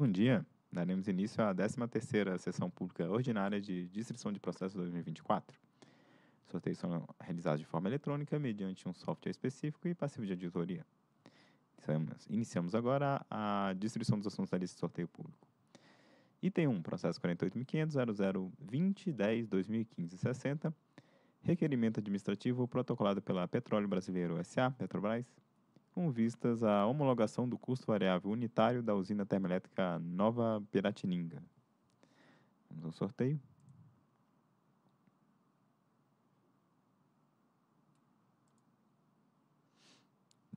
Bom dia. Daremos início à 13ª Sessão Pública Ordinária de Distrição de processos 2024. Sorteios são realizados de forma eletrônica, mediante um software específico e passivo de auditoria. Iniciamos agora a distribuição dos assuntos da lista de sorteio público. Item 1, processo 48.500.0020.10.2015.60, requerimento administrativo protocolado pela Petróleo Brasileiro S.A., Petrobras, com vistas à homologação do custo variável unitário da usina termoelétrica Nova Piratininga. Vamos ao sorteio.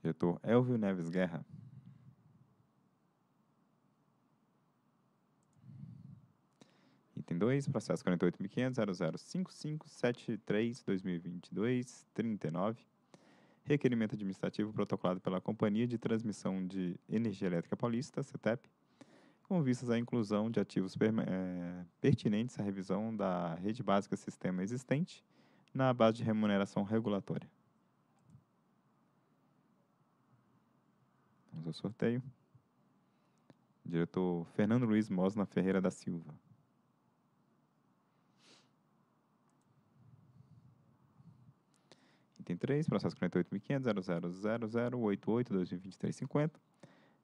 Diretor Elvio Neves Guerra. Item 2, processo 48.500.0055.73.2022.39. 39 requerimento administrativo protocolado pela Companhia de Transmissão de Energia Elétrica Paulista, CETEP, com vistas à inclusão de ativos é, pertinentes à revisão da rede básica sistema existente na base de remuneração regulatória. Vamos ao sorteio. Diretor Fernando Luiz Mosna Ferreira da Silva. Item processo 48.500.000.88.2023.50.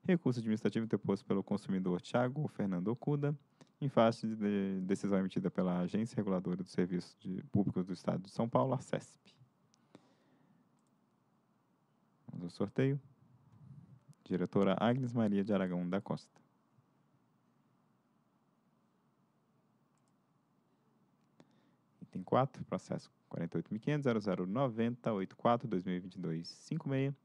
Recurso administrativo interposto pelo consumidor Tiago Fernando Okuda, em face de decisão emitida pela Agência Reguladora dos Serviços Públicos do Estado de São Paulo, a CESP. Vamos ao sorteio. Diretora Agnes Maria de Aragão da Costa. item 4, processo 48.500.0090.84.2022.56,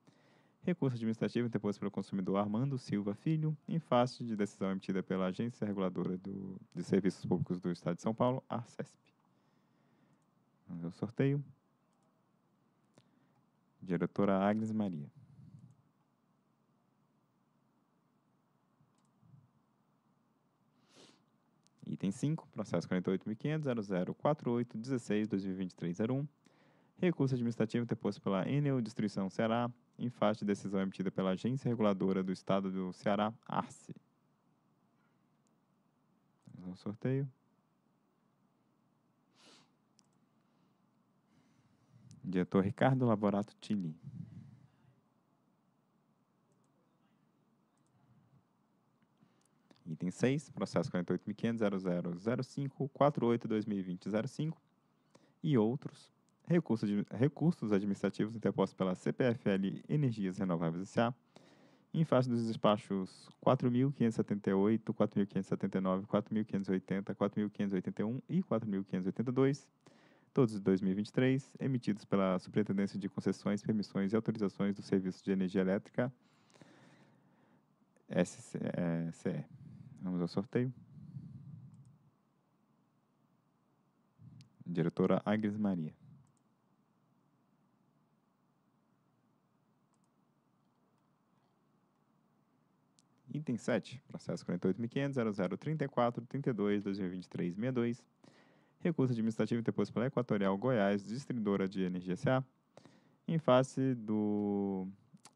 recurso administrativo interposto pelo consumidor Armando Silva Filho, em face de decisão emitida pela Agência Reguladora do, de Serviços Públicos do Estado de São Paulo, ARCESP. Vamos ver o sorteio. Diretora Agnes Maria. Item 5, processo 48.500.0048.16.2023.01. Recurso administrativo deposto pela Enel Distribuição Ceará, em face de decisão emitida pela Agência Reguladora do Estado do Ceará, ARCE. Um sorteio. Diretor Ricardo Laborato Tili. item 6, processo 48.500.0005.48.2020.05 e outros, recursos, de, recursos administrativos interpostos pela CPFL Energias Renováveis S.A., em face dos despachos 4.578, 4.579, 4.580, 4.581 e 4.582, todos de 2023, emitidos pela Superintendência de Concessões, Permissões e Autorizações do Serviço de Energia Elétrica, SCE. É, Vamos ao é sorteio. Diretora Agnes Maria. Item 7, processo 48.500.0034.32.2023.62, recurso administrativo interposto pela Equatorial Goiás, distribuidora de energia SA, em face do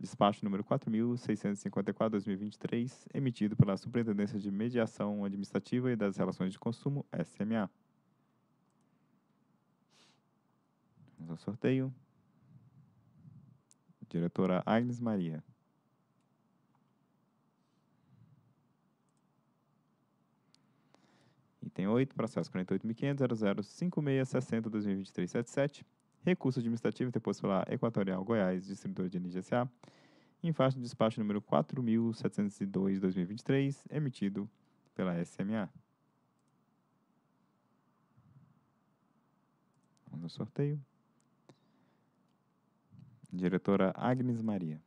Despacho número 4654/2023, emitido pela Superintendência de Mediação Administrativa e das Relações de Consumo, SMA. Vamos ao sorteio. Diretora Agnes Maria. Item 8, processo 48.500.005660.2023.77. Recurso Administrativo pela Equatorial Goiás, Distribuidor de Energia S.A., em face do despacho número 4.702-2023, emitido pela SMA. Vamos ao sorteio. Diretora Agnes Maria.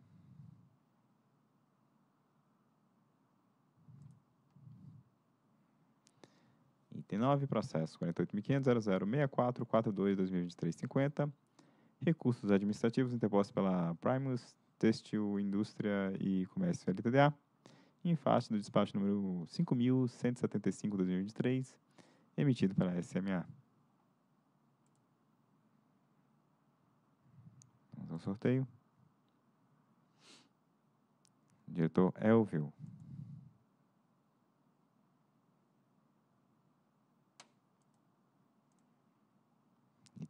49, processo 48.500.0064.42.2023.50, recursos administrativos interpostos pela Primus, Têxtil, Indústria e Comércio LTDA, em face do despacho número 5.175.2023, emitido pela SMA. Vamos ao sorteio. Diretor Elvio.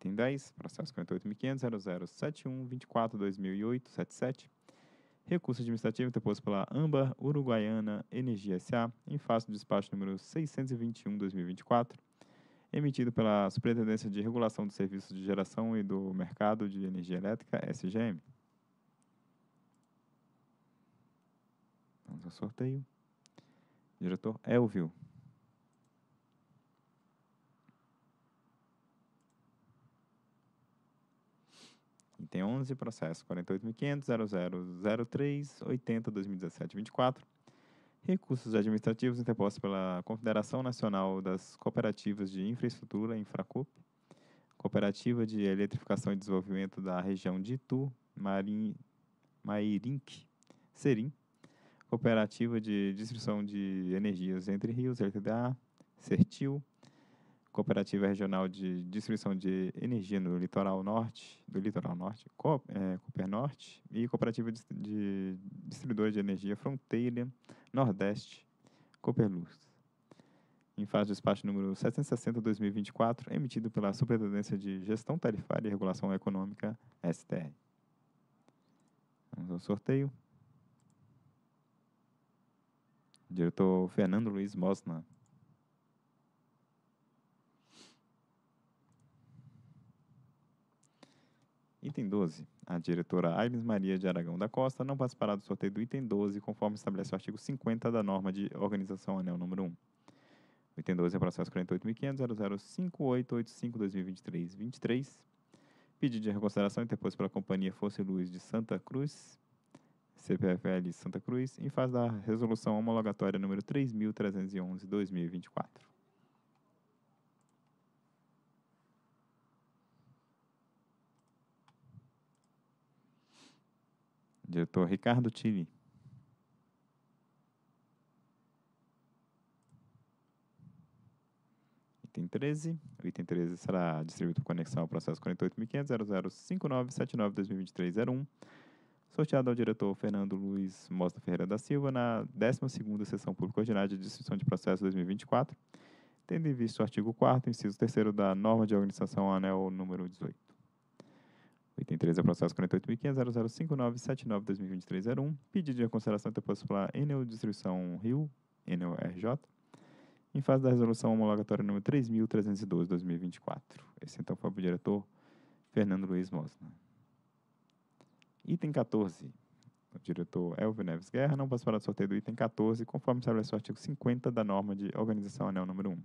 Item 10, processo 48.500.0071.24.2008.77. Recurso administrativo interposto pela AMBA Uruguaiana Energia S.A. em face do despacho número 621-2024, emitido pela Superintendência de Regulação dos Serviços de Geração e do Mercado de Energia Elétrica, SGM. Vamos ao sorteio. Diretor Elvio. tem 11, processo 48.500.0003.80.2017.24, recursos administrativos interpostos pela Confederação Nacional das Cooperativas de Infraestrutura, Infracop, Cooperativa de Eletrificação e Desenvolvimento da região de Itu, Marim, Mairinque, Serim, Cooperativa de Distribuição de Energias Entre Rios, LTDA, Certil, Cooperativa Regional de Distribuição de Energia no Litoral Norte, do Litoral Norte, Co é, Norte e Cooperativa de, Distribuidora de Energia Fronteira Nordeste, Luz. Em fase de despacho número 760-2024, emitido pela Superintendência de Gestão Tarifária e Regulação Econômica, STR. Vamos ao sorteio. Diretor Fernando Luiz Mosna. Item 12. A diretora Agnes Maria de Aragão da Costa não participará do sorteio do item 12, conforme estabelece o artigo 50 da norma de organização anel número 1. O item 12 é processo 485000058852023 23 Pedido de reconsideração interposto pela Companhia Força Luz de Santa Cruz, CPFL Santa Cruz, em fase da resolução homologatória número 3.311-2024. Diretor Ricardo Tini. Item 13. O item 13 será distribuído por conexão ao processo 48.500.0059.79.2023.01. sorteado ao diretor Fernando Luiz Mostra Ferreira da Silva na 12ª Sessão Pública Ordinária de Distribuição de Processo 2024, tendo em vista o artigo 4 inciso 3 da Norma de Organização Anel número 18. Item 13 é o processo 48.500.0059.79.2023.01, pedido de reconsideração interposto Enel Distribuição Rio, Enel RJ, em fase da resolução homologatória número 3.312.2024. Esse então foi para o diretor Fernando Luiz Mosna. Item 14. O diretor Elvio Neves Guerra não participará do sorteio do item 14, conforme estabelece o artigo 50 da norma de organização anel número 1.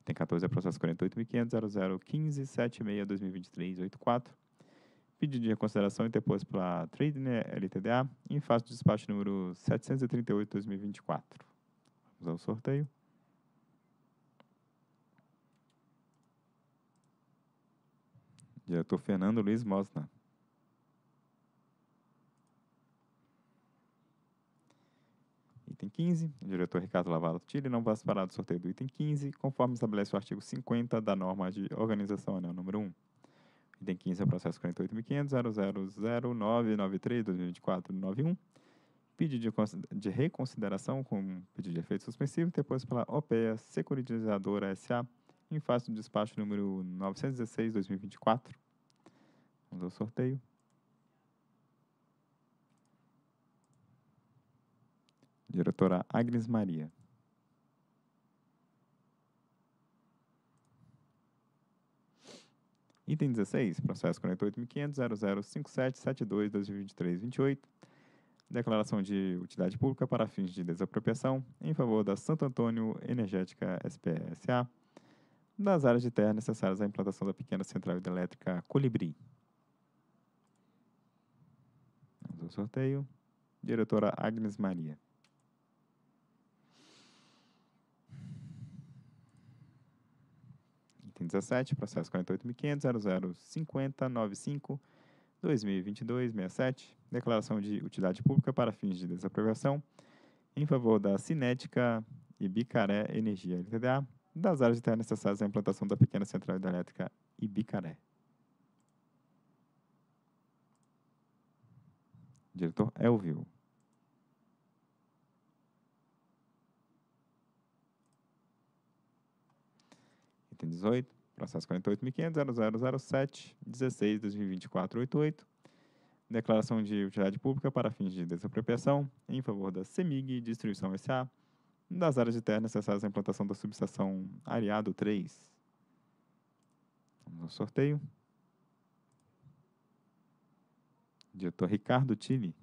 Item 14 é processo 48.500.0015.76.2023.84, pedido de consideração interposto pela TradeNet né, LTDA em face do despacho número 738-2024. Vamos ao sorteio. Diretor Fernando Luiz Mosna. Item 15. O diretor Ricardo Lavado Tille não separar do sorteio do item 15, conforme estabelece o artigo 50 da norma de organização anel número 1. Item é processo 48.500.000993.2024.91. Pedido de, de, reconsideração com pedido de efeito suspensivo depois pela OPEA Securitizadora S.A. em face do despacho número 916-2024. Vamos ao sorteio. Diretora Agnes Maria. Item 16, processo 48.500.0057.72.2023.28, declaração de utilidade pública para fins de desapropriação em favor da Santo Antônio Energética SPSA, das áreas de terra necessárias à implantação da pequena central hidrelétrica Colibri. Vamos ao sorteio. Diretora Agnes Maria. 17, processo 48.500.0050.95.2022.67, declaração de utilidade pública para fins de desapropriação em favor da Cinética e Bicaré Energia LTDA das áreas de terra necessárias à implantação da pequena central hidrelétrica Ibicaré. Diretor Elvio. É item 18, processo 48.500.0007.16.2024.88, declaração de utilidade pública para fins de desapropriação em favor da CEMIG Distribuição S.A. das áreas de terra necessárias à implantação da subestação Areado 3. Vamos ao sorteio. Diretor Ricardo Tille.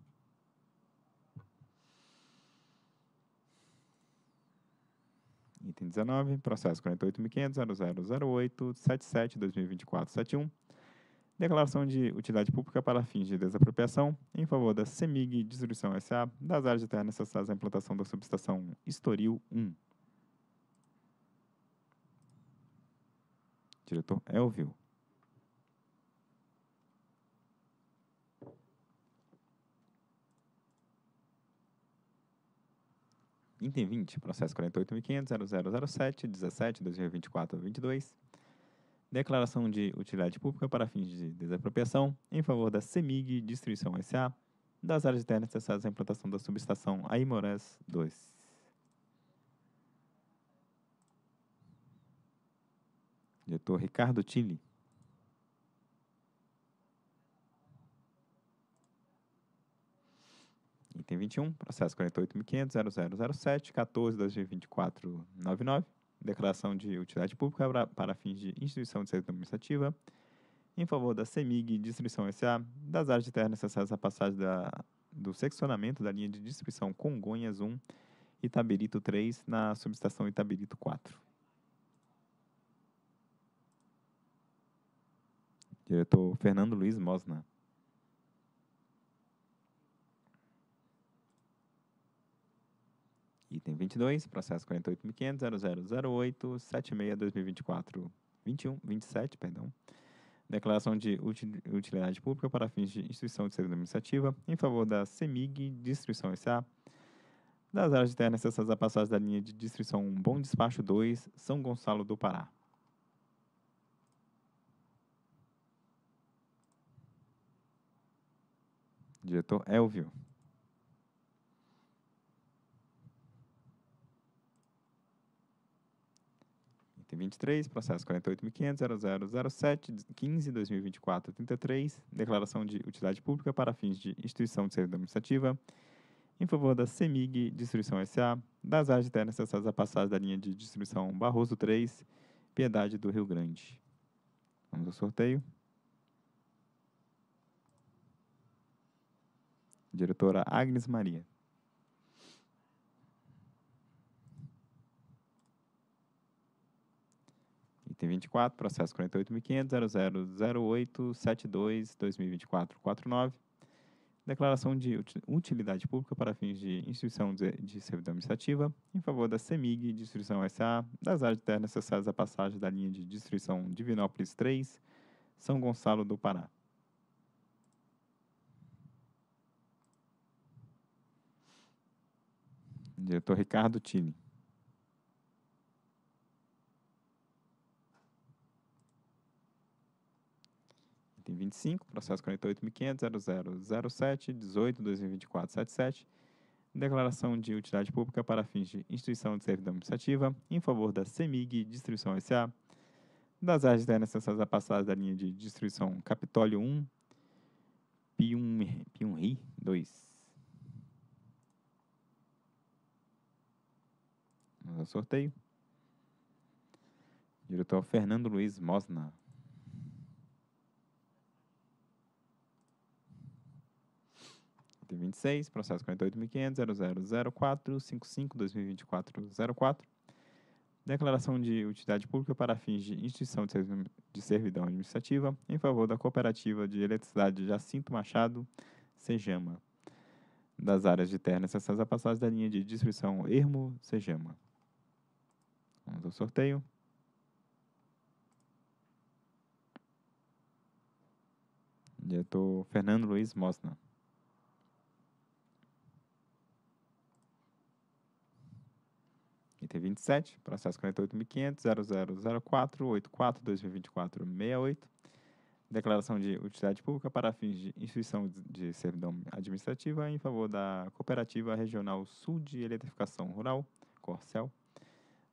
Item 19, processo 48.500.0008.77.2024.71. Declaração de utilidade pública para fins de desapropriação em favor da CEMIG Distribuição S.A. das áreas de terra necessárias à implantação da subestação Estoril 1. Diretor Elvio. É Item 20, processo 48.500.0007.17.2024.22. Declaração de utilidade pública para fins de desapropriação em favor da CEMIG Distribuição S.A. das áreas internas necessárias à implantação da subestação Aimorés 2. Diretor Ricardo Tille. item 21, processo 48.500.0007.14.2024.99, declaração de utilidade pública para, fins de instituição de seita administrativa, em favor da CEMIG Distribuição S.A., das áreas de terra necessárias à passagem da, do seccionamento da linha de distribuição Congonhas 1, Itaberito 3, na subestação Itaberito 4. Diretor Fernando Luiz Mosna. 2022, processo 48.500.0008.76.2024.21.27, perdão. Declaração de utilidade pública para fins de instituição de serviço administrativa em favor da CEMIG Distribuição S.A., das áreas de terra necessárias à passagem da linha de distribuição 1, Bom Despacho 2, São Gonçalo do Pará. Diretor Elvio. 2023, processo 48.500.0007.15.2024.33, declaração de utilidade pública para fins de instituição de servidão administrativa, em favor da CEMIG Distribuição S.A., das áreas de terra necessárias à passagem da linha de distribuição Barroso 3, Piedade do Rio Grande. Vamos ao sorteio. Diretora Agnes Maria. Item 24, processo 48.500.0008.72.2024.49. Declaração de utilidade pública para fins de instituição de servidão administrativa em favor da CEMIG Distribuição SA, das áreas de terra necessárias à passagem da linha de distribuição Divinópolis 3, São Gonçalo do Pará. Diretor Ricardo Tini. em 25, processo 48.500.0007.18.2024.77, declaração de utilidade pública para fins de instituição de servidão administrativa em favor da CEMIG Distribuição S.A., das áreas internas necessárias a passagem da linha de distribuição Capitólio 1, Piumri 2. Vamos ao sorteio. Diretor Fernando Luiz Mosna. 126, processo 48.500.0004.55.2024.04, declaração de utilidade pública para fins de instituição de servidão administrativa em favor da cooperativa de eletricidade Jacinto Machado, Sejama, das áreas de terra necessárias à passagem da linha de distribuição Ermo-Sejama. Vamos ao sorteio. Diretor Fernando Luiz Mosna. item 27, processo 48.500.0004.84.2024.68, declaração de utilidade pública para fins de instituição de servidão administrativa em favor da Cooperativa Regional Sul de Eletrificação Rural, Corcel,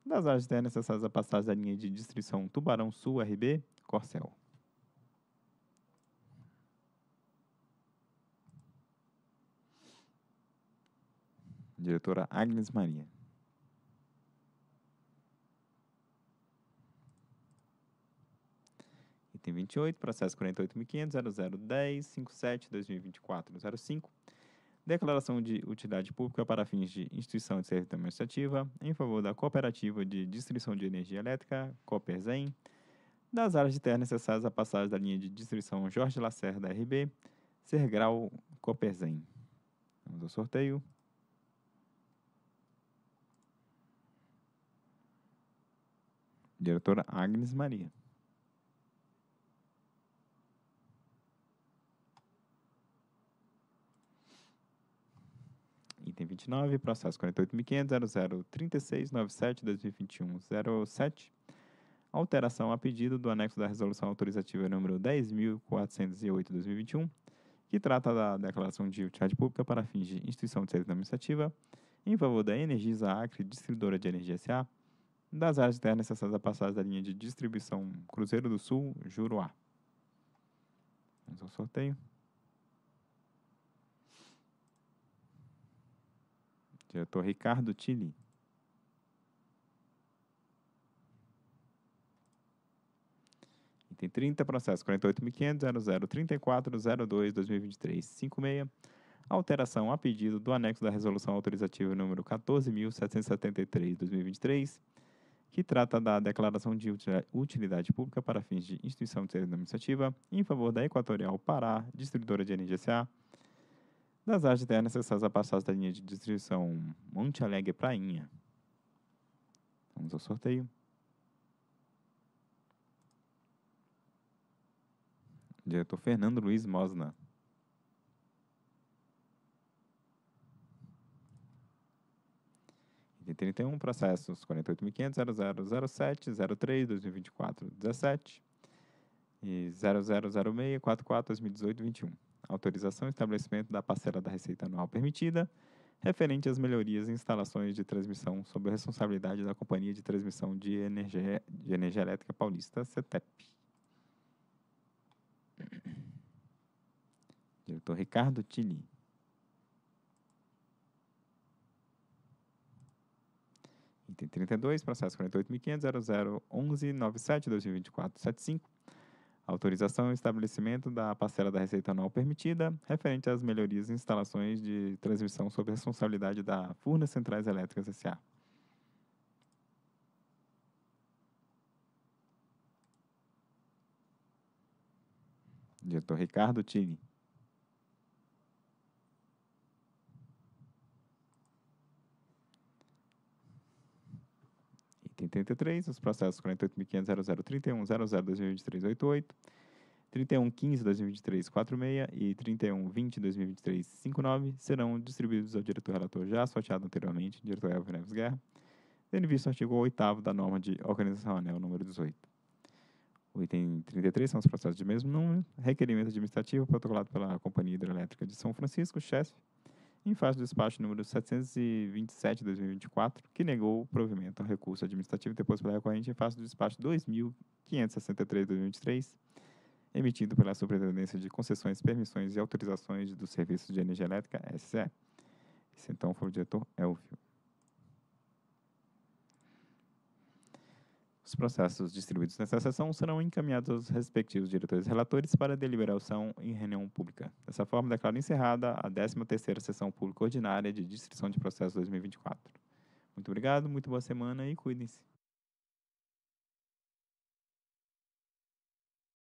das áreas externas necessárias à passagem da linha de distribuição Tubarão Sul RB, Corcel. Diretora Agnes Maria. item 28, processo 48.500.0010.57.2024.05. Declaração de utilidade pública para fins de instituição de serviço administrativa em favor da Cooperativa de Distribuição de Energia Elétrica, Coperzem, das áreas de terra necessárias à passagem da linha de distribuição Jorge Lacerda RB, Sergrau Coperzem. Vamos ao sorteio. Diretora Agnes Maria. 29, processo 48.500.0036.97.2021.07. alteração a pedido do anexo da resolução autorizativa número 10.408-2021, que trata da declaração de utilidade pública para fins de instituição de serviço administrativa em favor da Energisa Acre, distribuidora de energia SA, das áreas internas necessárias a passagem da linha de distribuição Cruzeiro do Sul, Juruá. Vamos ao sorteio. eu estou Ricardo Tilly. E tem 30 processos, 48.500.0034.02.2023.56, alteração a pedido do anexo da resolução autorizativa número 14.773.2023, que trata da declaração de utilidade pública para fins de instituição de administrativa em favor da Equatorial Pará, distribuidora de S.A., das áreas internas necessárias a passagem da linha de distribuição Monte Alegre Prainha. Vamos ao sorteio. Diretor Fernando Luiz Mosna. E 31 processos 48.500.0007.03.2024.17 e 0006.44.2018.21 autorização e estabelecimento da parcela da receita anual permitida, referente às melhorias em instalações de transmissão sob a responsabilidade da Companhia de Transmissão de Energia, de Energia Elétrica Paulista, CETEP. Diretor Ricardo Tilly. Item 32, processo 48.500.0011.97.2024.75 Autorização e estabelecimento da parcela da receita anual permitida, referente às melhorias e instalações de transmissão sob responsabilidade da Furnas Centrais Elétricas S.A. Diretor Ricardo Tini. 33, os processos 48.500.0031.00.2023.88, 31.15.2023.46 e 31.20.2023.59 serão distribuídos ao diretor relator já sorteado anteriormente, diretor Elvio Neves Guerra, tendo visto o artigo 8 da norma de organização anel número 18. O item 33 são os processos de mesmo número, requerimento administrativo protocolado pela Companhia Hidrelétrica de São Francisco, chefe, em face do despacho número 727 de 2024, que negou o provimento ao recurso administrativo depois pela recorrente em face do despacho 2563 de 2023, emitido pela Superintendência de Concessões, Permissões e Autorizações do Serviço de Energia Elétrica, SCE. Esse então foi o diretor Elvio. Os processos distribuídos nessa sessão serão encaminhados aos respectivos diretores relatores para deliberação em reunião pública. Dessa forma, declaro encerrada a 13ª Sessão Pública Ordinária de Distrição de Processos 2024. Muito obrigado, muito boa semana e cuidem-se.